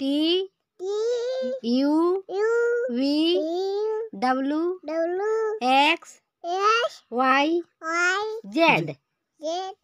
T T U U V W W X X Y Y Z Z